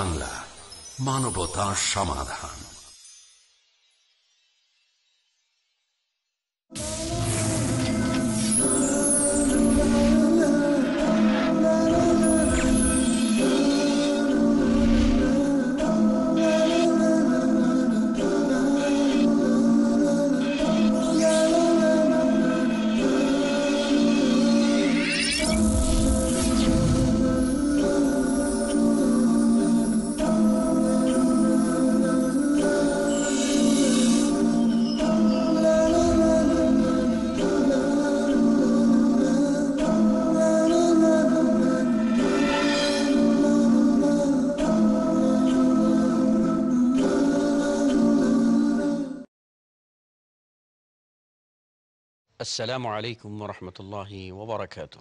বাংলা মানবতা সমাধান আসসালামু আলাইকুম রহমতুল্লাহ ওবরাকাত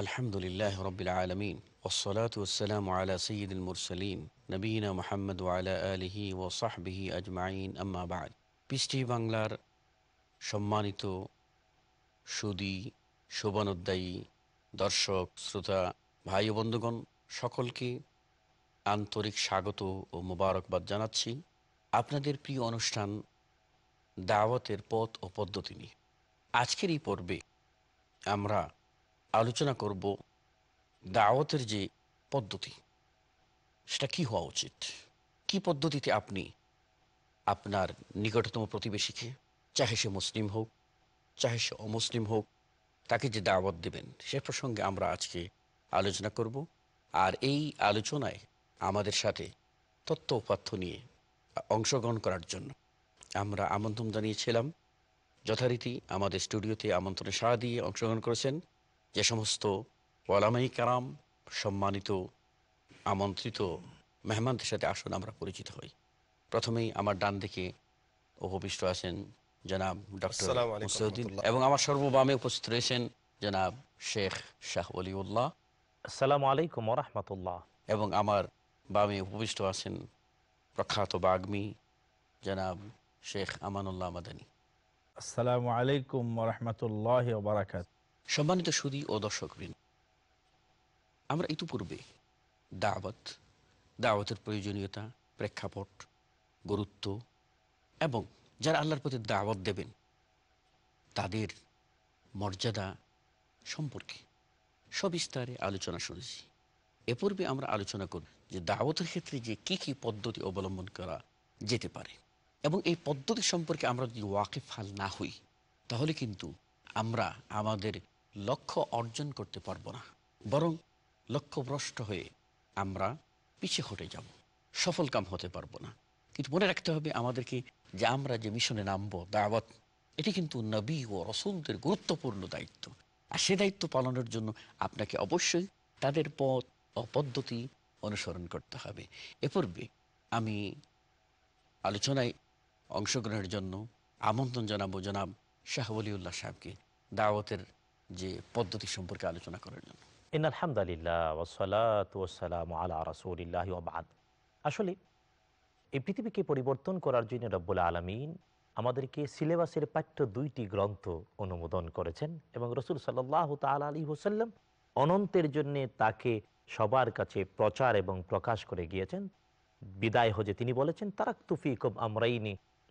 আলহামদুলিল্লাহ রবিল আলমিন ওসলাত ওসালাম আলা সঈদুল মুরসলিন নবীনা মোহাম্মদ আলা আলহি ও সাহবিহি আজমাইন আম্মাবাদ পিস্টি বাংলার সম্মানিত সুদী শোভানোদ্দায়ী দর্শক শ্রোতা ভাই বন্ধুগণ সকলকে আন্তরিক স্বাগত ও মোবারকবাদ জানাচ্ছি আপনাদের প্রিয় অনুষ্ঠান দাওয়াতের পথ ও পদ্ধতি নিয়ে আজকের এই পর্বে আমরা আলোচনা করব দাওয়াতের যে পদ্ধতি সেটা কী হওয়া উচিত কি পদ্ধতিতে আপনি আপনার নিকটতম প্রতিবেশীকে চাহে সে মুসলিম হোক চাহে সে অমুসলিম হোক তাকে যে দাওয়াত দেবেন সে প্রসঙ্গে আমরা আজকে আলোচনা করব আর এই আলোচনায় আমাদের সাথে তথ্য উপাত্য নিয়ে অংশগ্রহণ করার জন্য আমরা আমন্ত্রণ জানিয়েছিলাম যথারীতি আমাদের স্টুডিওতে আমন্ত্রণে সাড়া দিয়ে অংশগ্রহণ করেছেন যে সমস্ত ওলামাই কারাম সম্মানিত আমন্ত্রিত মেহমানদের সাথে আসুন আমরা পরিচিত হই প্রথমেই আমার ডান দিকে উপবিষ্ট আছেন জনাব ডক্টর এবং আমার সর্ববামে উপস্থিত রয়েছেন জনাব শেখ শাহ অলিউল্লাহ আসসালাম আলাইকুম রহমতুল্লাহ এবং আমার বামে উপবিষ্ট আছেন প্রখ্যাত বাগ্মী জনাব শেখ আমানুল্লাহ মাদানী আসসালামু আলাইকুম রহমতুল্লাহ বারাকাত সম্মানিত সুদী ও দর্শক আমরা ইতিপূর্বে দাওয়াত দাওয়াতের প্রয়োজনীয়তা প্রেক্ষাপট গুরুত্ব এবং যারা আল্লাহর প্রতি দাওয়াত দেবেন তাদের মর্যাদা সম্পর্কে সবিস্তারে আলোচনা শুনেছি এ পূর্বে আমরা আলোচনা করব যে দাওয়াতের ক্ষেত্রে যে কি কি পদ্ধতি অবলম্বন করা যেতে পারে এবং এই পদ্ধতি সম্পর্কে আমরা যদি ওয়াকিফাল না হই তাহলে কিন্তু আমরা আমাদের লক্ষ্য অর্জন করতে পারবো না বরং লক্ষ্যভ্রষ্ট হয়ে আমরা পিছিয়ে হটে যাব সফল কাম হতে পারবো না কিন্তু মনে রাখতে হবে আমাদেরকে যে আমরা যে মিশনে নামবো দাওয়াত এটি কিন্তু নবী ও রসুলদের গুরুত্বপূর্ণ দায়িত্ব আর সে দায়িত্ব পালনের জন্য আপনাকে অবশ্যই তাদের পথ ও পদ্ধতি অনুসরণ করতে হবে এ পূর্বে আমি আলোচনায় অংশগ্রহণের জন্য আমন্ত্রণ জানাবো জনাব শাহবলিউল্লাহ সাহেবকে দাওয়াতের যে পদ্ধতি সম্পর্কে আলোচনা করার জন্য ইন আলহামদুলিল্লাহ আলা আসলে এই পৃথিবীকে পরিবর্তন করার জন্য রব্বুল আলমিন আমাদেরকে সিলেবাসের পাঠ্য দুইটি গ্রন্থ অনুমোদন করেছেন এবং রসুল সাল্লাহ তাল আলী হোসাল্লাম অনন্তের জন্য তাকে সবার কাছে প্রচার এবং প্রকাশ করে গিয়েছেন বিদায় হজে তিনি বলেছেন তারাক তুফিকব আমরাইনি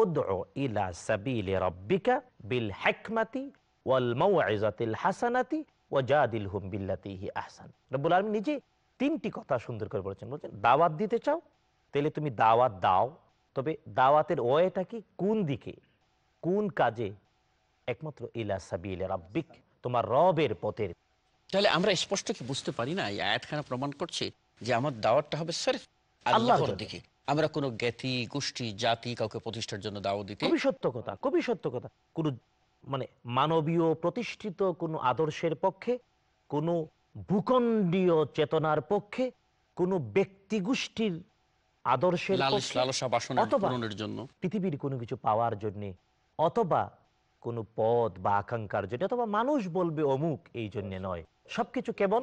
উদ্উ ইলা সাবিল রব্বিকা বিল হ্যাকমাতি ওয়াল মৌআজাতিল হাসানাতি ও জাদিল হুম বিল্লাতিহি আহসান রব্বুল আলমী নিজে তিনটি কথা সুন্দর করে বলেছেন বলছেন দাওয়াত দিতে চাও তাহলে তুমি দাওয়াত দাও তবে দাওয়াতের ওয়েটা কি কোন দিকে কোন কাজে একমাত্র ইলা সাবিল রাব্বিক তোমার রবের পথের তাহলে আমরা স্পষ্ট কি বুঝতে পারি না এই আয়াতখানা প্রমাণ করছে যে আমার দাওয়াতটা হবে স্যার আল্লাহর দিকে আমরা কোনো জ্ঞাতি গোষ্ঠী জাতি কাউকে প্রতিষ্ঠার জন্য দাও দিতে খুবই সত্য কথা খুবই সত্য কথা কোনো মানে মানবীয় প্রতিষ্ঠিত কোনো আদর্শের পক্ষে কোনো ভূখণ্ডীয় চেতনার পক্ষে কোনো ব্যক্তি গোষ্ঠীর আদর্শের জন্য পৃথিবীর কোনো কিছু পাওয়ার জন্য অথবা কোনো পদ বা আকাঙ্ক্ষার জন্য অথবা মানুষ বলবে অমুক এই জন্যে নয় সবকিছু কেবল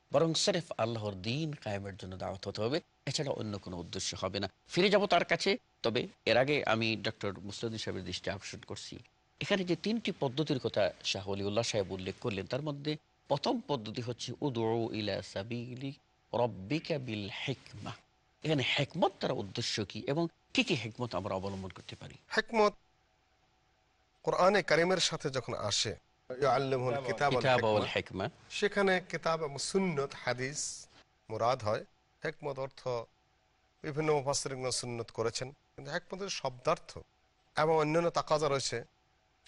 বরং সেরেফ আল্লাহর দিন কায়েমের জন্য দাওয়াত হতে হবে এছাড়া অন্য কোনো উদ্দেশ্য হবে না ফিরে যাব তার কাছে তবে এর আগে আমি ডক্টর মুসলিউদ্দিন সাহেবের দৃষ্টি আকর্ষণ করছি এখানে যে তিনটি পদ্ধতির কথা শাহ উল্লাহ সাহেব উল্লেখ করলেন তার মধ্যে প্রথম পদ্ধতি হচ্ছে উদৌ ইলা হেকমা এখানে হেকমত তার উদ্দেশ্য কি এবং কি কি হেকমত আমরা অবলম্বন করতে পারি হেকমত কোরআনে কারিমের সাথে যখন আসে সেখানে কিতাব এবং সুন্নত হাদিস মুরাদ হয় হেকমত অর্থ বিভিন্ন মুফাসরিগুলো সুন্নত করেছেন কিন্তু হেকমতের শব্দার্থ এবং অন্যান্য তাকাজা রয়েছে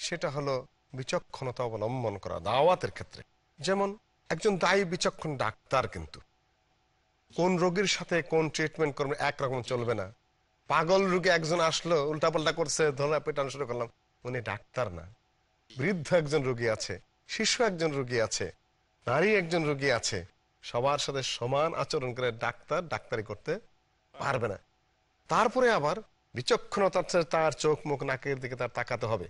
সেটা হলো বিচক্ষণতা অবলম্বন করা দাওয়াতের ক্ষেত্রে যেমন একজন দায়ী বিচক্ষণ ডাক্তার কিন্তু কোন রোগীর সাথে কোন ট্রিটমেন্ট করবে একরকম চলবে না পাগল রোগী একজন আসলো উল্টা পাল্টা করছে ধরা পেটানো শুরু করলাম উনি ডাক্তার না বৃদ্ধ একজন রোগী আছে শিশু একজন রোগী আছে নারী একজন রোগী আছে সবার সাথে সমান আচরণ করে ডাক্তার ডাক্তারি করতে পারবে না তারপরে আবার বিচক্ষণতার তার চোখ মুখ নাকের দিকে তার তাকাতে হবে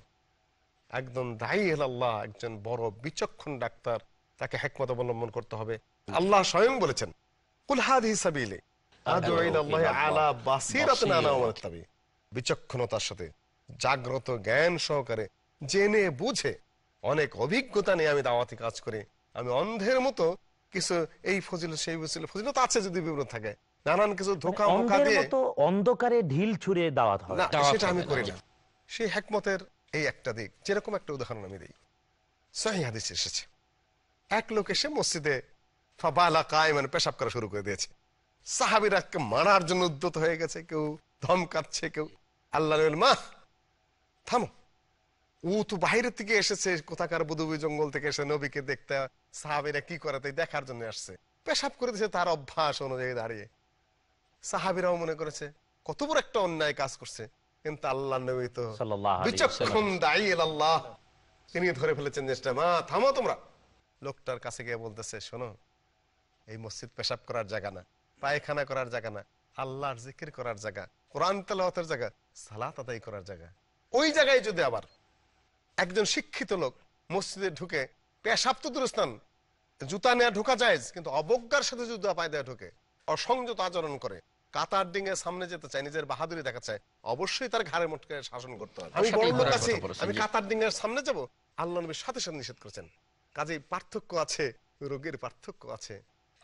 একদম দায়ী হেলাল্লাহ একজন বড় বিচক্ষণ ডাক্তার তাকে হেকমত অবলম্বন করতে হবে আল্লাহ স্বয়ং বলেছেন কুলহাদ হিসাবিলে বিচক্ষণতার সাথে জাগ্রত জ্ঞান সহকারে জেনে বুঝে অনেক অভিজ্ঞতা নিয়ে আমি দাওয়াতে কাজ করি আমি অন্ধের মতো কিছু এই ফজিল সেই ফজিল ফজিলত আছে যদি বিবরণ থাকে নানান কিছু ধোকা মোকা দিয়ে অন্ধকারে ঢিল ছুড়ে দাওয়াত হয় সেটা আমি করি না সেই হ্যাকমতের এই একটা দিক যেরকম একটা উদাহরণ আমি দিই সহিদিস এসেছে এক লোক এসে মসজিদে ফাবালা কায়মান পেশাব করা শুরু করে দিয়েছে সাহাবিরা মারার জন্য উদ্যত হয়ে গেছে কেউ ধমকাচ্ছে কেউ আল্লাহ মা থামো ও তো বাইরের থেকে এসেছে কোথাকার বদবী জঙ্গল থেকে এসে নবীকে দেখতে সাহাবিরা কি করে তাই দেখার জন্য আসছে পেশাব করে দিয়েছে তার অভ্যাস অনুযায়ী দাঁড়িয়ে সাহাবিরাও মনে করেছে কত বড় একটা অন্যায় কাজ করছে কিন্তু আল্লাহ নবী তো বিচক্ষণ দায়ী আল্লাহ তিনি ধরে ফেলেছেন জিনিসটা মা থামো তোমরা লোকটার কাছে গিয়ে বলতেছে শোনো এই মসজিদ পেশাব করার জায়গা না পায়খানা করার জায়গা না আল্লাহর জিকির করার জায়গা কোরআন তালাওয়াতের জায়গা সালাত আদায় করার জায়গা ওই জায়গায় যদি আবার একজন শিক্ষিত লোক মসজিদে ঢুকে পেশাব তো দূরস্থান জুতা নেওয়া ঢোকা যায় কিন্তু অবজ্ঞার সাথে জুতা পায়ে দেওয়া ঢুকে অসংযত আচরণ করে কাতার ডিঙে সামনে যেতে চায় নিজের বাহাদুরি দেখা চায় অবশ্যই তার ঘাড়ে মোটকে শাসন করতে হবে আমি বড় লোক আছি কাতার ডিঙের সামনে যাবো আল্লাহ নবীর সাথে সাথে নিষেধ করেছেন কাজেই পার্থক্য আছে রোগের পার্থক্য আছে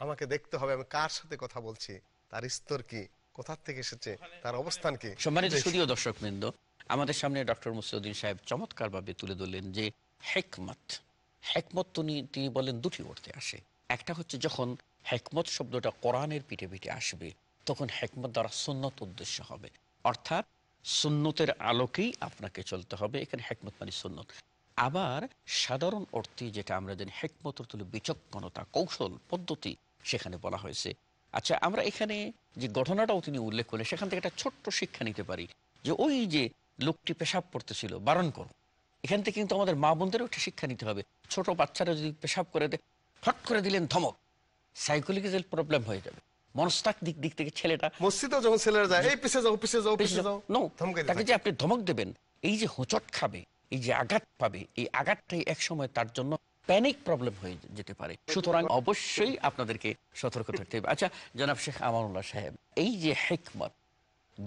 আমাকে দেখতে হবে আমি কার সাথে কথা বলছি তার স্তর কি কোথার থেকে এসেছে তার অবস্থান কি সম্মানিত দর্শক বৃন্দ আমাদের সামনে ডক্টর মুসিউদ্দিন সাহেব চমৎকারভাবে তুলে ধরলেন যে হেকমত হেকমত তিনি তিনি বলেন দুটি অর্থে আসে একটা হচ্ছে যখন হেকমত শব্দটা কোরআনের পিঠে পিঠে আসবে তখন হেকমত দ্বারা সুন্নত উদ্দেশ্য হবে অর্থাৎ সুন্নতের আলোকেই আপনাকে চলতে হবে এখানে হেকমত মানে সুন্নত আবার সাধারণ অর্থে যেটা আমরা জানি হেকমতর তুলে বিচক্ষণতা কৌশল পদ্ধতি সেখানে বলা হয়েছে আচ্ছা আমরা এখানে যে ঘটনাটাও তিনি উল্লেখ করলেন সেখান থেকে একটা ছোট্ট শিক্ষা নিতে পারি যে ওই যে লোকটি পেশাব করতেছিল বারণ করো এখান থেকে কিন্তু আমাদের মা বোনদেরও একটা শিক্ষা নিতে হবে ছোট বাচ্চারা যদি পেশাব করে দেয় ফট করে দিলেন ধমক সাইকোলজিক্যাল প্রবলেম হয়ে যাবে দিক থেকে ছেলেটা মসজিদে যখন ছেলেরা যায় এই পিছে যাও পিছে যাও পিছে যাও তাকে যে আপনি ধমক দেবেন এই যে হোঁচট খাবে এই যে আঘাত পাবে এই আঘাতটাই একসময় তার জন্য প্যানিক প্রবলেম হয়ে যেতে পারে সুতরাং অবশ্যই আপনাদেরকে সতর্ক থাকতে হবে আচ্ছা জনাব শেখ আমানুল্লাহ সাহেব এই যে হেকমত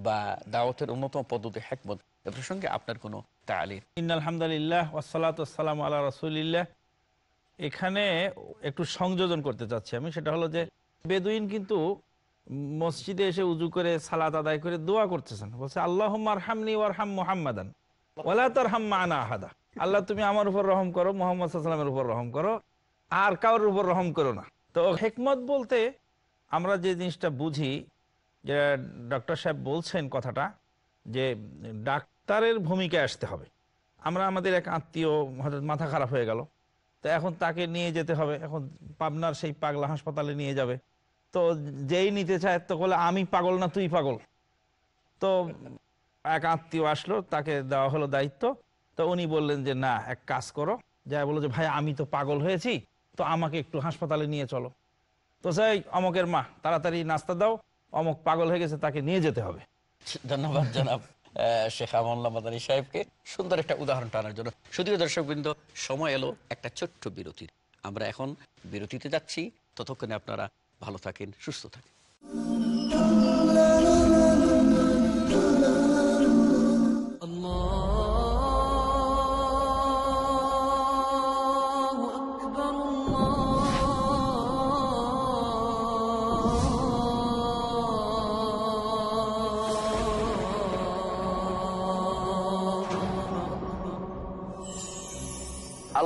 বা দাওয়াতের অন্যতম পদ্ধতি হেকমত এ প্রসঙ্গে আপনার কোনো তালিম ইনালহামদুলিল্লাহ ওসালাতাম আল্লাহ রসুলিল্লাহ এখানে একটু সংযোজন করতে চাচ্ছি আমি সেটা হলো যে বেদুইন কিন্তু মসজিদে এসে উজু করে সালাত আদায় করে দোয়া করতেছেন বলছে আল্লাহ আরহামনি ওয়ারহাম মোহাম্মদান ওলা তারহাম মানা আহাদা আল্লাহ তুমি আমার উপর রহম করো মোহাম্মদ সাল্লামের উপর রহম করো আর কারোর উপর রহম করো না তো হেকমত বলতে আমরা যে জিনিসটা বুঝি যে ডক্টর সাহেব বলছেন কথাটা যে ডাক তারের ভূমিকায় আসতে হবে আমরা আমাদের এক আত্মীয় হঠাৎ মাথা খারাপ হয়ে গেল তো এখন তাকে নিয়ে যেতে হবে এখন পাবনার সেই পাগলা হাসপাতালে নিয়ে যাবে তো যেই নিতে চায় তো বলে আমি পাগল না তুই পাগল তো এক আত্মীয় আসলো তাকে দেওয়া হলো দায়িত্ব তো উনি বললেন যে না এক কাজ করো যাই বলো যে ভাই আমি তো পাগল হয়েছি তো আমাকে একটু হাসপাতালে নিয়ে চলো তো সেই অমকের মা তাড়াতাড়ি নাস্তা দাও অমক পাগল হয়ে গেছে তাকে নিয়ে যেতে হবে ধন্যবাদ জানাব শেখ আমল্লা মাদানী সাহেবকে সুন্দর একটা উদাহরণ টানার জন্য শুধুও দর্শকবৃন্দ সময় এলো একটা ছোট্ট বিরতির আমরা এখন বিরতিতে যাচ্ছি ততক্ষণে আপনারা ভালো থাকেন সুস্থ থাকেন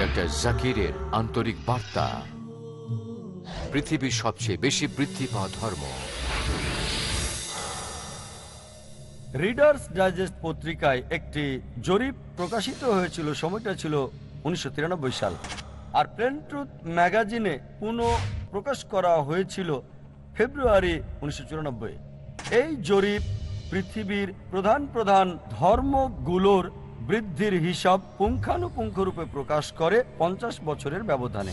ডক্টর জাকিরের আন্তরিক বার্তা পৃথিবীর সবচেয়ে বেশি বৃদ্ধি পাওয়া ধর্ম রিডার্স ডাইজেস্ট পত্রিকায় একটি জরিপ প্রকাশিত হয়েছিল সময়টা ছিল উনিশশো সাল আর প্লেন ম্যাগাজিনে পুনঃ প্রকাশ করা হয়েছিল ফেব্রুয়ারি উনিশশো এই জরিপ পৃথিবীর প্রধান প্রধান ধর্মগুলোর বৃদ্ধির হিসাব পুঙ্খানুপুঙ্খ রূপে প্রকাশ করে পঞ্চাশ বছরের ব্যবধানে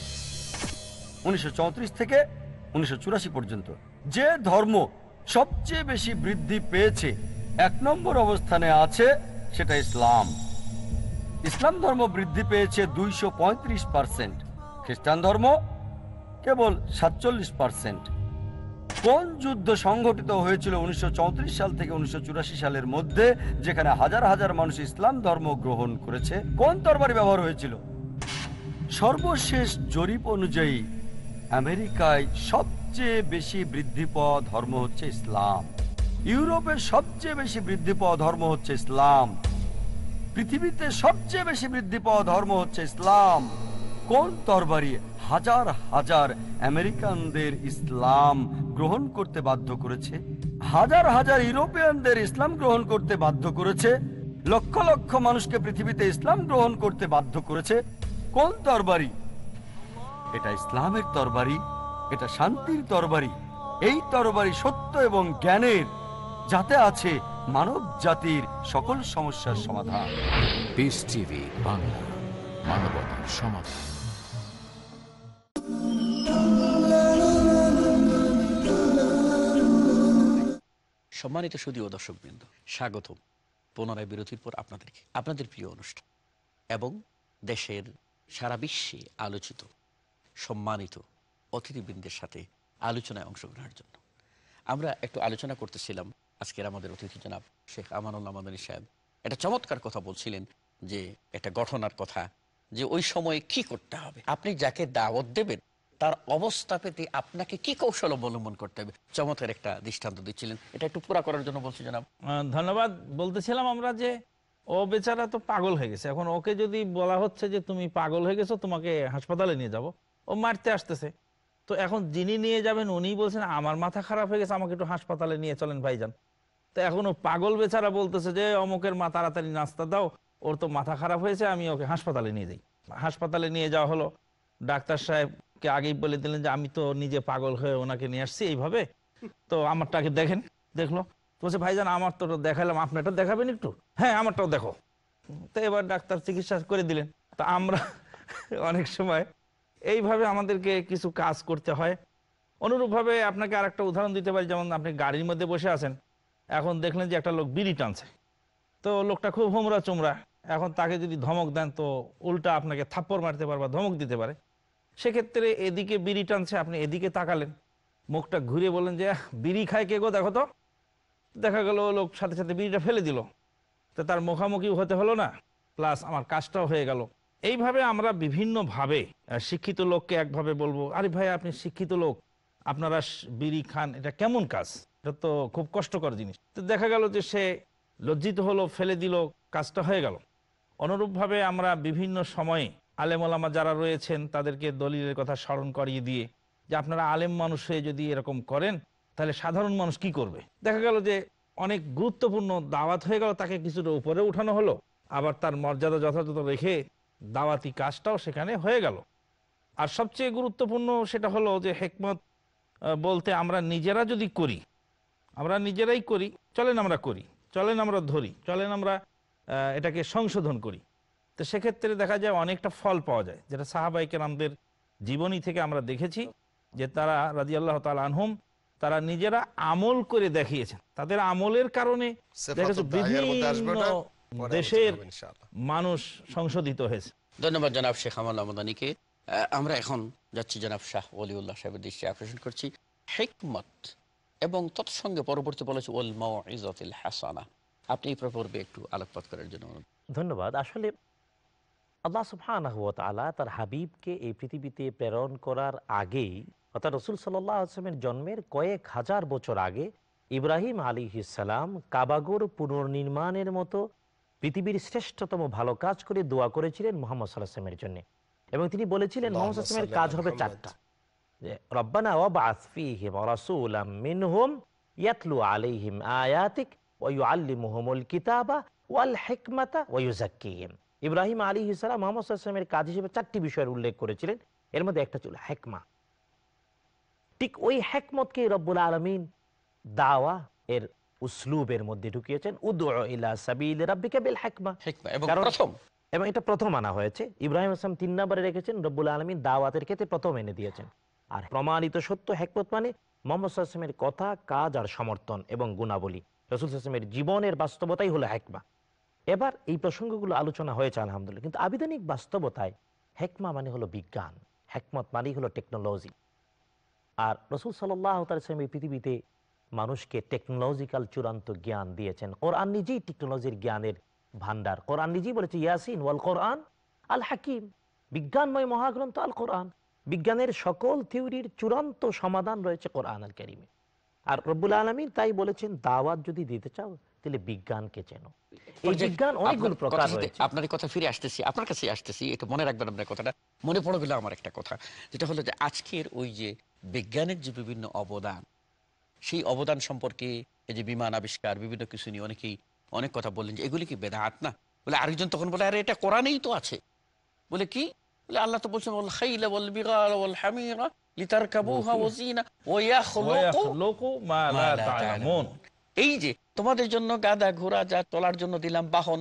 উনিশশো থেকে উনিশশো পর্যন্ত যে ধর্ম সবচেয়ে বেশি বৃদ্ধি পেয়েছে এক নম্বর অবস্থানে আছে সেটা ইসলাম ইসলাম ধর্ম বৃদ্ধি পেয়েছে দুইশো পঁয়ত্রিশ খ্রিস্টান ধর্ম কেবল সাতচল্লিশ পার্সেন্ট কোন যুদ্ধ সংঘটিত হয়েছিল উনিশশো সাল থেকে উনিশশো সালের মধ্যে যেখানে হাজার হাজার মানুষ ইসলাম ধর্ম গ্রহণ করেছে কোন তরবারি ব্যবহার হয়েছিল সর্বশেষ জরিপ অনুযায়ী আমেরিকায় সবচেয়ে বেশি বৃদ্ধি পাওয়া ধর্ম হচ্ছে ইসলাম ইউরোপের সবচেয়ে বেশি বৃদ্ধি পাওয়া ধর্ম হচ্ছে ইসলাম পৃথিবীতে সবচেয়ে বেশি বৃদ্ধি পাওয়া ধর্ম হচ্ছে ইসলাম কোন তরবারি হাজার হাজার আমেরিকানদের ইসলাম গ্রহণ করতে বাধ্য করেছে হাজার হাজার ইউরোপিয়ানদের ইসলাম গ্রহণ করতে বাধ্য করেছে লক্ষ লক্ষ মানুষকে পৃথিবীতে ইসলাম গ্রহণ করতে বাধ্য করেছে কোন তরবারি এটা ইসলামের তরবারি এটা শান্তির তরবারি এই তরবারি সত্য এবং জ্ঞানের যাতে আছে মানব জাতির সকল সমস্যার সমাধান বাংলা মানবতার সমাধান সম্মানিত সুদীয় দর্শকবৃন্দ স্বাগতম পুনরায় বিরতির পর আপনাদেরকে আপনাদের প্রিয় অনুষ্ঠান এবং দেশের সারা বিশ্বে আলোচিত সম্মানিত অতিথিবৃন্দের সাথে আলোচনায় অংশগ্রহণের জন্য আমরা একটু আলোচনা করতেছিলাম আজকের আমাদের অতিথি জনাব শেখ আমানুল্লাহ মাদানী সাহেব একটা চমৎকার কথা বলছিলেন যে একটা ঘটনার কথা যে ওই সময়ে কি করতে হবে আপনি যাকে দাওয়াত দেবেন তার অবস্থা পেতে আপনাকে কি কৌশল অবলম্বন করতে হবে চমৎকার একটা দৃষ্টান্ত দিচ্ছিলেন এটা একটু পুরা করার জন্য বলছি জানাব ধন্যবাদ বলতেছিলাম আমরা যে ও বেচারা তো পাগল হয়ে গেছে এখন ওকে যদি বলা হচ্ছে যে তুমি পাগল হয়ে গেছো তোমাকে হাসপাতালে নিয়ে যাব ও মারতে আসতেছে তো এখন যিনি নিয়ে যাবেন উনি বলছেন আমার মাথা খারাপ হয়ে গেছে আমাকে একটু হাসপাতালে নিয়ে চলেন ভাইজান তো এখন ও পাগল বেচারা বলতেছে যে অমুকের মা তাড়াতাড়ি নাস্তা দাও ওর তো মাথা খারাপ হয়েছে আমি ওকে হাসপাতালে নিয়ে যাই হাসপাতালে নিয়ে যাওয়া হলো ডাক্তার সাহেবকে আগেই বলে দিলেন যে আমি তো নিজে পাগল হয়ে ওনাকে নিয়ে আসছি এইভাবে তো আমারটাকে দেখেন দেখলো বলছে ভাইজান আমার তো দেখালাম আপনারটা দেখাবেন একটু হ্যাঁ আমারটাও দেখো তো এবার ডাক্তার চিকিৎসা করে দিলেন তো আমরা অনেক সময় এইভাবে আমাদেরকে কিছু কাজ করতে হয় অনুরূপভাবে আপনাকে আর একটা উদাহরণ দিতে পারি যেমন আপনি গাড়ির মধ্যে বসে আছেন এখন দেখলেন যে একটা লোক বিড়ি টানছে তো লোকটা খুব হোমরা চোমরা এখন তাকে যদি ধমক দেন তো উল্টা আপনাকে থাপ্পড় মারতে পারে বা ধমক দিতে পারে সেক্ষেত্রে এদিকে বিড়ি টানছে আপনি এদিকে তাকালেন মুখটা ঘুরে বলেন যে বিড়ি খায় কে গো দেখো তো দেখা গেল লোক সাথে সাথে বিড়িটা ফেলে দিল তো তার মুখামুখি হতে হলো না প্লাস আমার কাজটাও হয়ে গেল এইভাবে আমরা বিভিন্নভাবে শিক্ষিত লোককে একভাবে বলবো আরে ভাই আপনি শিক্ষিত লোক আপনারা বিড়ি খান এটা কেমন কাজ এটা তো খুব কষ্টকর জিনিস তো দেখা গেল যে সে লজ্জিত হলো ফেলে দিল কাজটা হয়ে গেল অনুরূপভাবে আমরা বিভিন্ন সময়ে আলেম ওলামা যারা রয়েছেন তাদেরকে দলিলের কথা স্মরণ করিয়ে দিয়ে যে আপনারা আলেম মানুষ হয়ে যদি এরকম করেন তাহলে সাধারণ মানুষ কি করবে দেখা গেল যে অনেক গুরুত্বপূর্ণ দাওয়াত হয়ে গেল তাকে কিছুটা উপরে উঠানো হলো আবার তার মর্যাদা যথাযথ রেখে দাওয়াতি কাজটাও সেখানে হয়ে গেল আর সবচেয়ে গুরুত্বপূর্ণ সেটা হলো যে হেকমত বলতে আমরা নিজেরা যদি করি আমরা নিজেরাই করি চলেন আমরা করি চলেন আমরা ধরি চলেন আমরা এটাকে সংশোধন করি তো সেক্ষেত্রে দেখা যায় অনেকটা ফল পাওয়া যায় যেটা সাহাবাই কেরামদের জীবনী থেকে আমরা দেখেছি যে তারা রাজি আল্লাহ তাল আনহুম তারা নিজেরা আমল করে দেখিয়েছেন তাদের আমলের কারণে দেশের মানুষ সংশোধিত হয়েছে ধন্যবাদ জনাব শেখ আমল আমদানিকে আমরা এখন যাচ্ছি জনাব শাহ অলিউল্লাহ সাহেবের দৃষ্টি আকর্ষণ করছি হেকমত এবং তৎসঙ্গে পরবর্তী বলেছে ওল মাও ইজাতিল হাসানা আপনি এই প্রপর্বে একটু আলোকপাত করার জন্য ধন্যবাদ আসলে আল্লাহ সুফানাহ তার হাবিবকে এই পৃথিবীতে প্রেরণ করার আগেই অর্থাৎ রসুল সাল্লাহ আসলামের জন্মের কয়েক হাজার বছর আগে ইব্রাহিম আলী ইসালাম কাবাগর পুনর্নির্মাণের মতো পৃথিবীর শ্রেষ্ঠতম ভালো কাজ করে দোয়া করেছিলেন মোহাম্মদ সাল্লাহামের জন্য এবং তিনি বলেছিলেন মোহাম্মদ আসলামের কাজ হবে চারটা রব্বানা ওয়াবা আসফিহিম রসুলাম মিনহুম ইয়াতলু আলাইহিম আয়াতিক ওয়ু কিতাবা ওয়াল ইব্রাহিম আলী মোহাম্মদ কাজ হিসেবে চারটি বিষয়ের উল্লেখ করেছিলেন এর মধ্যে একটা ছিল হেকমা ঠিক ওই হেকমতকে রব্বুল আলমিন দাওয়া এর উসলুবের মধ্যে ঢুকিয়েছেন এবং এটা প্রথম আনা হয়েছে ইব্রাহিম আসলাম তিন নম্বরে রেখেছেন রব্বুল আলমিন দাওয়াতের ক্ষেত্রে প্রথম এনে দিয়েছেন আর প্রমাণিত সত্য হেকমত মানে মোহাম্মদ আসলামের কথা কাজ আর সমর্থন এবং গুণাবলী রসুল হাসমের জীবনের বাস্তবতাই হলো হেকমা এবার এই প্রসঙ্গগুলো আলোচনা হয়েছে আলহামদুলিল্লাহ কিন্তু আবিধানিক বাস্তবতায় হেকমা মানে হলো বিজ্ঞান হেকমত মানেই হলো টেকনোলজি আর রসুল সাল্লাহ তালাম এই পৃথিবীতে মানুষকে টেকনোলজিক্যাল চূড়ান্ত জ্ঞান দিয়েছেন কোরআন নিজেই টেকনোলজির জ্ঞানের ভান্ডার কোরআন নিজেই বলেছে ইয়াসিন ওয়াল কোরআন আল হাকিম বিজ্ঞানময় মহাগ্রন্থ আল কোরআন বিজ্ঞানের সকল থিওরির চূড়ান্ত সমাধান রয়েছে কোরআন আল কারিমে আর রব্বুল আলমিন তাই বলেছেন দাওয়াত যদি দিতে চাও তাহলে বিজ্ঞানকে চেনো এই বিজ্ঞান অনেকগুলো প্রকার আপনার কথা ফিরে আসতেছি আপনার কাছে আসতেছি মনে রাখবেন আপনার কথাটা মনে পড়ে গেল আমার একটা কথা যেটা হলো যে আজকের ওই যে বিজ্ঞানের যে বিভিন্ন অবদান সেই অবদান সম্পর্কে এই যে বিমান আবিষ্কার বিভিন্ন কিছু নিয়ে অনেকেই অনেক কথা বললেন যে এগুলি কি বেদাত না বলে আরেকজন তখন বলে আরে এটা করানেই তো আছে বলে কি বলে আল্লাহ তো বলছেন এই যে তোমাদের জন্য গাদা ঘোড়া যা চলার জন্য দিলাম বাহন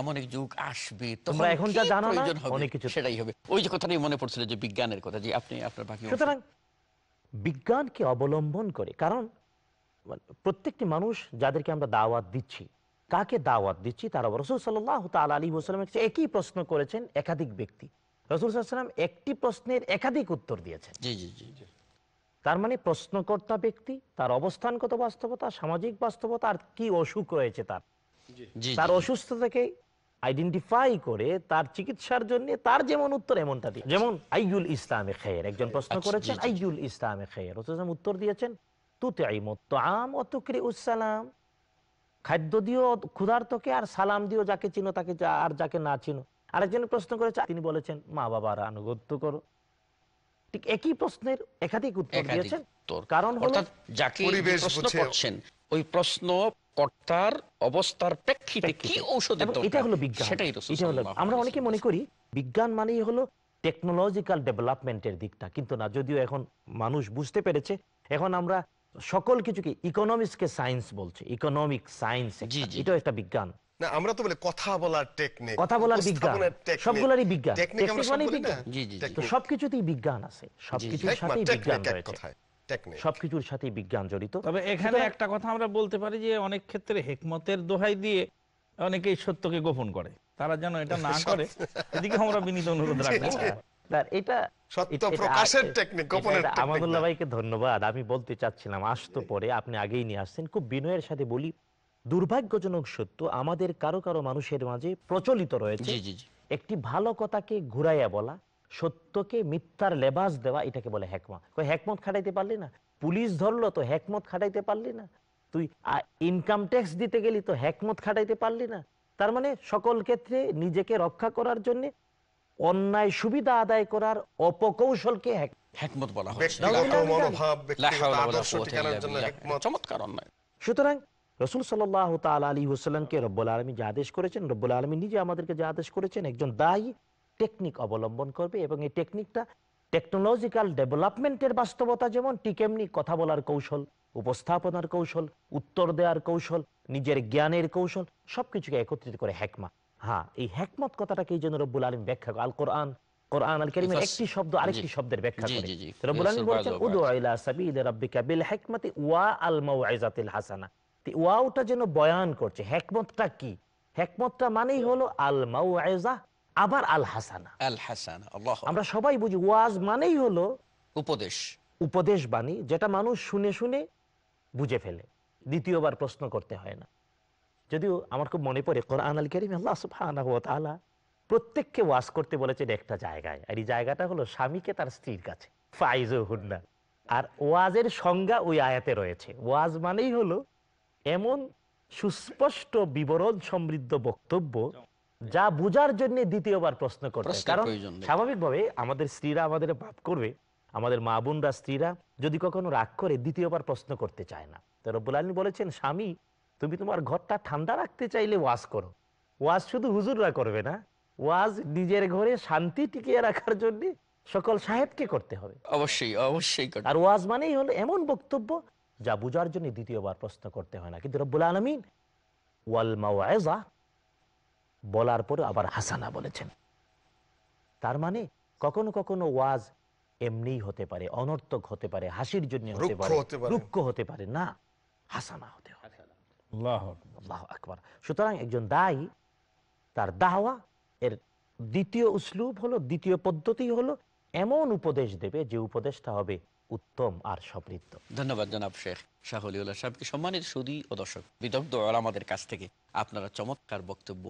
এমন এক যুগ আসবে তোমরা এখন যা জানো অনেক কিছু সেটাই হবে ওই যে কথাটাই মনে পড়ছিল যে বিজ্ঞানের কথা যে আপনি আপনার বাকি সুতরাং বিজ্ঞানকে অবলম্বন করে কারণ মানে প্রত্যেকটি মানুষ যাদেরকে আমরা দাওয়াত দিচ্ছি কাকে দাওয়াত দিচ্ছি তারা রসুল সাল্লাহ আলী ওসালাম একই প্রশ্ন করেছেন একাধিক ব্যক্তি রসুলাম একটি প্রশ্নের একাধিক উত্তর দিয়েছেন তার মানে প্রশ্নকর্তা ব্যক্তি তার অবস্থানগত বাস্তবতা সামাজিক বাস্তবতা আর কি অসুখ রয়েছে তার তার অসুস্থতাকে আইডেন্টিফাই করে তার চিকিৎসার জন্য তার যেমন উত্তর এমনটা দিয়ে যেমন আইজুল ইসলামে খেয়ের একজন আচ্ছা, প্রশ্ন করেছেন আইজুল ইসলামে খেয়ের রসুলাম উত্তর দিয়েছেন তুতে আইমত আম অতুকরি উসালাম খাদ্য দিও ক্ষুধার্তকে আর সালাম দিও যাকে চিনো তাকে আর যাকে না চিনো আরেকজন প্রশ্ন করেছে তিনি বলেছেন মা বাবার আনুগত্য করো ঠিক একই প্রশ্নের একাধিক উত্তর দিয়েছেন কারণ যাকে প্রশ্ন করছেন ওই প্রশ্ন কর্তার অবস্থার প্রেক্ষিতে কি ঔষধ এটা হলো বিজ্ঞান সেটাই হলো আমরা অনেকে মনে করি বিজ্ঞান মানেই হলো টেকনোলজিক্যাল ডেভেলপমেন্টের দিকটা কিন্তু না যদিও এখন মানুষ বুঝতে পেরেছে এখন আমরা সকল কিছুকে ইকোনমিক্সকে সায়েন্স বলছে ইকোনমিক সায়েন্স এটা একটা বিজ্ঞান না আমরা তো কথা বলার টেকনিক কথা বলার বিজ্ঞান সবগুলোরই বিজ্ঞান টেকনিক মানে বিজ্ঞান তো সবকিছুতেই বিজ্ঞান আছে সবকিছুর সাথে মানে বিজ্ঞান রয়েছে সবকিছুর সাথে বিজ্ঞান জড়িত তবে এখানে একটা কথা আমরা বলতে পারি যে অনেক ক্ষেত্রে হেকমতের দোহাই দিয়ে অনেকেই সত্যকে গোপন করে তারা যেন এটা না করে এদিকে আমরা বিনীত অনুরোধ রাখবো এটা সত্য প্রকাশের টেকনিক গোপনের ভাইকে ধন্যবাদ আমি বলতে চাচ্ছিলাম আসতো পরে আপনি আগেই নিয়ে আসছেন খুব বিনয়ের সাথে বলি দুর্ভাগ্যজনক সত্য আমাদের কারো কারো মানুষের মাঝে প্রচলিত রয়েছে একটি ভালো কথাকে ঘুরাইয়া বলা সত্যকে মিথ্যার লেবাস দেওয়া এটাকে বলে হ্যাকমত হ্যাকমত খাটাইতে পারলি না পুলিশ ধরলো তো হ্যাকমত খাটাইতে পারলি না তুই ইনকাম ট্যাক্স দিতে গেলি তো হ্যাকমত খাটাইতে পারলি না তার মানে সকল ক্ষেত্রে নিজেকে রক্ষা করার জন্য অন্যায় সুবিধা আদায় করার অপকৌশলকে সুতরাং রসুল সাল্লাহ তাল আলী হুসাল্লামকে রব্বুল আলমী যা আদেশ করেছেন রব্বুল আলমী নিজে আমাদেরকে যা আদেশ করেছেন একজন দায়ী টেকনিক অবলম্বন করবে এবং এই টেকনিকটা টেকনোলজিক্যাল ডেভেলপমেন্টের বাস্তবতা যেমন ঠিক এমনি কথা বলার কৌশল উপস্থাপনার কৌশল উত্তর দেওয়ার কৌশল নিজের জ্ঞানের কৌশল সব কিছুকে একত্রিত করে হ্যাকমা হ্যাঁ এই হ্যাকমত কথাটাকেই যেন রব্বুল আলম ব্যাখ্যা আল কোরআন কোরআন আল কারিমের একটি শব্দ আরেকটি শব্দের ব্যাখ্যা করে রব্বুল আলম বলছেন উদু বিল হিকমতি ওয়া আল মাউইজাতিল হাসানা ওয়াওটা যেন বয়ান করছে হেকমতটা কি হেকমতটা মানেই হলো আল মাউজা আবার আল হাসানা আল হাসানা আমরা সবাই বুঝি ওয়াজ মানেই হলো উপদেশ উপদেশ বাণী যেটা মানুষ শুনে শুনে বুঝে ফেলে দ্বিতীয়বার প্রশ্ন করতে হয় না যদিও আমার খুব মনে পড়ে কোরআন আল কেরিম আল্লাহ সুবহানাহু ওয়া তাআলা প্রত্যেককে ওয়াজ করতে বলেছেন একটা জায়গায় আর এই জায়গাটা হলো স্বামীকে তার স্ত্রীর কাছে ফাইজ হুন্না আর ওয়াজের সংজ্ঞা ওই আয়াতে রয়েছে ওয়াজ মানেই হলো এমন সুস্পষ্ট বিবরণ সমৃদ্ধ বক্তব্য যা বুঝার জন্য দ্বিতীয়বার প্রশ্ন করতে কারণ স্বাভাবিকভাবে আমাদের স্ত্রীরা আমাদের পাপ করবে আমাদের মা বোনরা স্ত্রীরা যদি কখনো রাগ করে দ্বিতীয়বার প্রশ্ন করতে চায় না তো রব্বুল আলমী বলেছেন স্বামী তুমি তোমার ঘরটা ঠান্ডা রাখতে চাইলে ওয়াজ করো ওয়াজ শুধু হুজুররা করবে না ওয়াজ নিজের ঘরে শান্তি টিকিয়ে রাখার জন্য সকল সাহেবকে করতে হবে অবশ্যই অবশ্যই আর ওয়াজ মানেই হলো এমন বক্তব্য যা বুঝার জন্য দ্বিতীয়বার প্রশ্ন করতে হয় না কিন্তু রব্বুল আলমিন ওয়াল মাওয়াজা বলার পরে আবার হাসানা বলেছেন তার মানে কখনো কখনো ওয়াজ এমনিই হতে পারে অনর্থক হতে পারে হাসির জন্য হতে পারে রুক্ষ হতে পারে না হাসানা হতে হবে সুতরাং একজন দায়ী তার দাওয়া এর দ্বিতীয় উসলুব হলো দ্বিতীয় পদ্ধতি হলো এমন উপদেশ দেবে যে উপদেশটা হবে উত্তম আর সমৃদ্ধ ধন্যবাদ জনাব শেখ শাহলিউল্লাহ সাহেবকে সম্মানিত সুদী ও দর্শক বিদগ্ধ আমাদের কাছ থেকে আপনারা চমৎকার বক্তব্য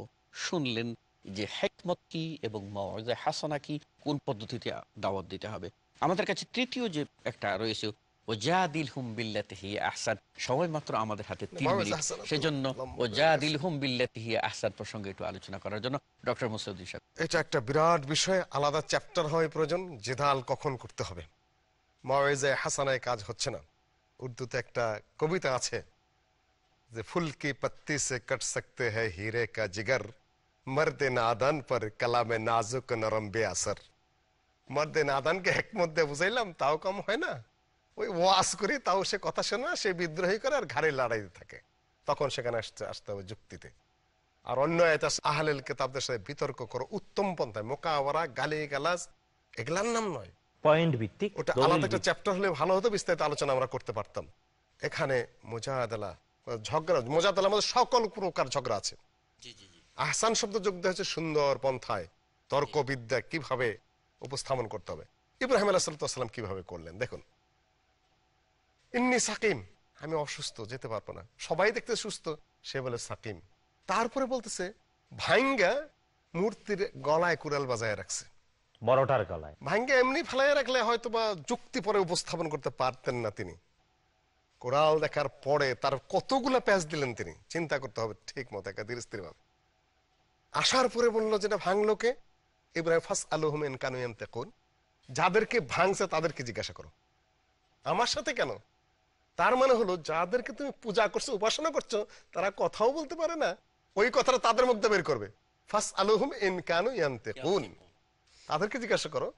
শুনলেন যে হেকমত কি এবং মজা হাসানা কি কোন পদ্ধতিতে দাওয়াত দিতে হবে আমাদের কাছে তৃতীয় যে একটা রয়েছে ও যা দিল হুম আহসান সময় মাত্র আমাদের হাতে তিন মিনিট সেজন্য ও যা দিল হুম বিল্লাতেহি আহসান প্রসঙ্গে একটু আলোচনা করার জন্য ডক্টর সাহেব এটা একটা বিরাট বিষয় আলাদা চ্যাপ্টার হয় প্রয়োজন জেদাল কখন করতে হবে মাওয়েজে হাসানায় কাজ হচ্ছে না উর্দুতে একটা কবিতা আছে যে ফুল কি পত্তি সে কট সকতে হ্যাঁ হিরে কা জিগর মর্দে নাদান পর কালামে নাজুক নরম বেআসর মর্দে নাদানকে হেকমত দিয়ে বুঝাইলাম তাও কম হয় না ওই ওয়াস করে তাও সে কথা শোনা সে বিদ্রোহী করে আর ঘাড়ে লড়াইতে থাকে তখন সেখানে আসতে আসতে হবে যুক্তিতে আর অন্য এটা আহলেল কেতাবদের সাথে বিতর্ক করো উত্তম পন্থায় মোকাওয়ারা গালি গালাজ এগুলার নাম নয় পয়েন্ট ভিত্তিক ওটা আলাদা একটা চ্যাপ্টার হলে ভালো হতো বিস্তারিত আলোচনা আমরা করতে পারতাম এখানে মোজাদালা ঝগড়া মোজাদালা আমাদের সকল প্রকার ঝগড়া আছে আহসান শব্দ যোগ দেওয়া হচ্ছে সুন্দর পন্থায় তর্কবিদ্যা কিভাবে উপস্থাপন করতে হবে ইব্রাহিম আলাহ সাল্লাম কিভাবে করলেন দেখুন ইন্নি সাকিম আমি অসুস্থ যেতে পারবো না সবাই দেখতে সুস্থ সে বলে সাকিম তারপরে বলতেছে ভাইঙ্গা মূর্তির গলায় কুড়াল বাজায় রাখছে বড়টার গলায় ভাঙ্গে এমনি ফেলাই রাখলে হয়তো বা যুক্তি পরে উপস্থাপন করতে পারতেন না তিনি কোরাল দেখার পরে তার কতগুলো প্যাচ দিলেন তিনি চিন্তা করতে হবে ঠিক মতো স্থির ভাবে আসার পরে বললো যেটা ভাঙলোকে ইব্রাহিম ফাস আলহমেন কানুয়ান তেকুন যাদেরকে ভাঙছে তাদেরকে জিজ্ঞাসা করো আমার সাথে কেন তার মানে হলো যাদেরকে তুমি পূজা করছো উপাসনা করছো তারা কথাও বলতে পারে না ওই কথাটা তাদের মধ্যে বের করবে ফাস আলহম ইনকানু ইয়ান্তে তাদেরকে জিজ্ঞাসা করো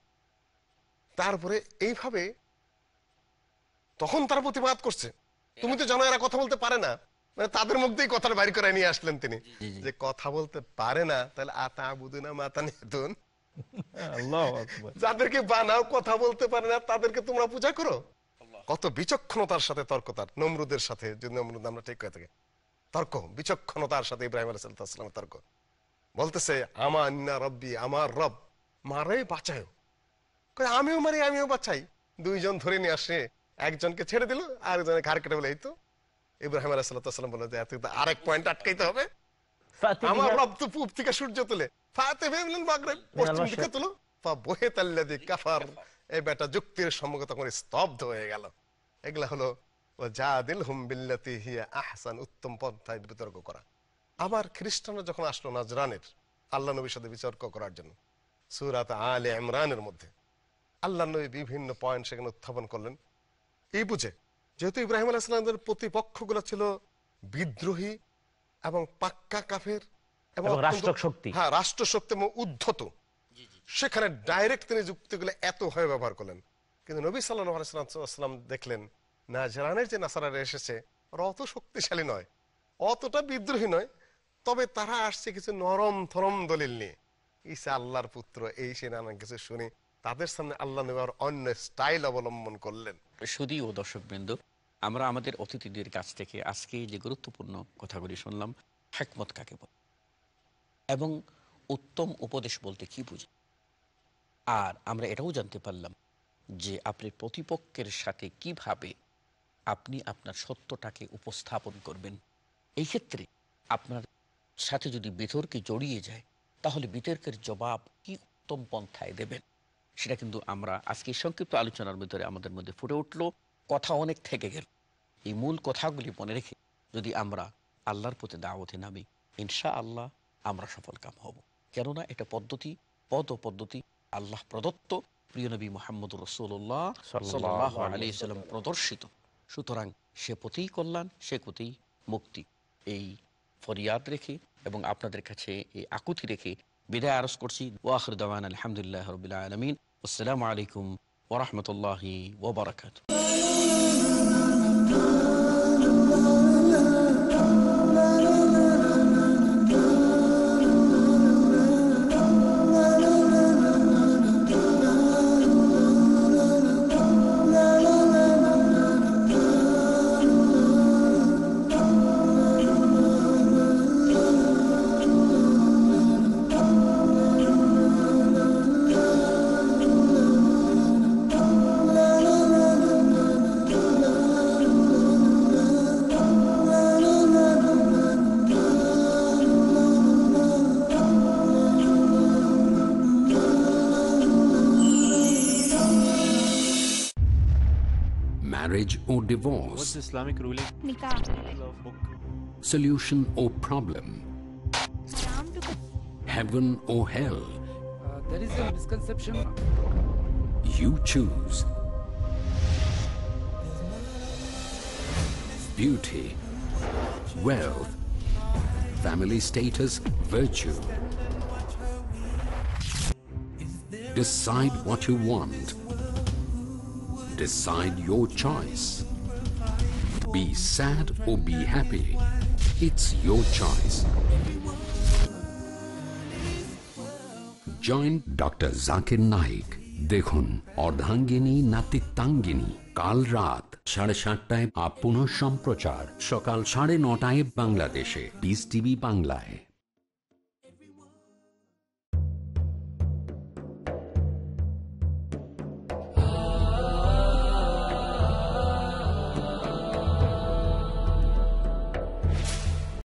তারপরে এইভাবে তখন তার প্রতিবাদ করছে তুমি তো জানো এরা কথা বলতে পারে না মানে তাদের মধ্যেই দিয়ে কথাটা বাইর করে নিয়ে আসলেন তিনি যে কথা বলতে পারে না তাহলে আতা বুদুনা মাতা নেতুন যাদেরকে বানাও কথা বলতে পারে না তাদেরকে তোমরা পূজা করো কত বিচক্ষণতার সাথে তর্ক তার নমরুদের সাথে যদি নমরুদ আমরা ঠিক করে থাকি তর্ক বিচক্ষণতার সাথে ইব্রাহিম আলাইসালামের তর্ক বলতেছে আমার রব্বি আমার রব মারে বাঁচায়ও আমিও মারি আমিও বাঁচাই দুইজন ধরে নিয়ে আসে একজনকে ছেড়ে দিল আরেকজনে ঘাড় কেটে বলে এইতো ইব্রাহিম আলাহাম বলে যে এত আরেক পয়েন্ট আটকাইতে হবে আমার পূব থেকে সূর্য তুলে ফাতে ভেবলেন পশ্চিম দিকে তুলো বহে তাল্লাদি কাফার এই বেটা যুক্তির তখন স্তব্ধ হয়ে গেল এগুলা হলো যা দিল হুম বিল্লাতি হিয়া আহসান উত্তম পন্থায় বিতর্ক করা আবার খ্রিস্টানরা যখন আসলো নাজরানের আল্লাহ নবীর সাথে বিতর্ক করার জন্য সুরাত আলে ইমরানের মধ্যে আল্লাহ নবী বিভিন্ন পয়েন্ট সেখানে উত্থাপন করলেন এই বুঝে যেহেতু ইব্রাহিম আলাহিসাল্লামের প্রতিপক্ষগুলো ছিল বিদ্রোহী এবং পাক্কা কাফের এবং হ্যাঁ রাষ্ট্র শক্তি এবং উদ্ধত সেখানে ডাইরেক্ট তিনি যুক্তিগুলো এত হয়ে ব্যবহার করলেন কিন্তু নবী সাল্লাহ দেখলেন না জারানের যে নাসারা এসেছে ওরা অত শক্তিশালী নয় অতটা বিদ্রোহী নয় তবে তারা আসছে কিছু নরম থরম দলিল নিয়ে ইসা আল্লাহর পুত্র এই সে নানান কিছু শুনি তাদের সামনে আল্লাহ নেওয়ার অন্য স্টাইল অবলম্বন করলেন শুধুই ও দর্শকবৃন্দ আমরা আমাদের অতিথিদের কাছ থেকে আজকে যে গুরুত্বপূর্ণ কথাগুলি শুনলাম হ্যাকমত কাকে বল এবং উত্তম উপদেশ বলতে কি বুঝি আর আমরা এটাও জানতে পারলাম যে আপনি প্রতিপক্ষের সাথে কিভাবে আপনি আপনার সত্যটাকে উপস্থাপন করবেন এই ক্ষেত্রে আপনার সাথে যদি বেতরকে জড়িয়ে যায় তাহলে বিতর্কের জবাব কি উত্তম পন্থায় দেবেন সেটা কিন্তু আমরা আজকে সংক্ষিপ্ত আলোচনার ভিতরে আমাদের মধ্যে ফুটে উঠল কথা অনেক থেকে গেল এই মূল কথাগুলি মনে রেখে যদি আমরা আল্লাহর প্রতি দাওয়াতে নামি ইনশা আল্লাহ আমরা সফল কাম হব কেননা এটা পদ্ধতি পদ পদ্ধতি আল্লাহ প্রদত্ত প্রিয় নবী মোহাম্মদ রসুল্লাহ আলিয়াল্লাম প্রদর্শিত সুতরাং সে পথেই কল্যাণ সে পথেই মুক্তি এই ফরিয়াদ রেখে এবং আপনাদের কাছে এই আকুতি রেখে বিদায় আরস করছি ওয়াখর দাওয়ান আলহামদুলিল্লাহ রবিল্লা আলমিন আসসালামু আলাইকুম ওরহমতুল্লাহি ওবরাকাত divorce. What's Islamic ruling? Solution or problem. Heaven or hell. Uh, there is a misconception. You choose. Beauty, wealth, family status, virtue. Decide what you want. Decide your choice. be sad or be happy. It's your choice. Joint doctor Zakir Naik দেখুন অর্ধাঙ্গিনী নাতিত্বাঙ্গিনী কাল রাত সাড়ে সাতটায় up সম্প্রচার সকাল সাড়ে নটায় বাংলাদেশে বিস টিভি বাংলায়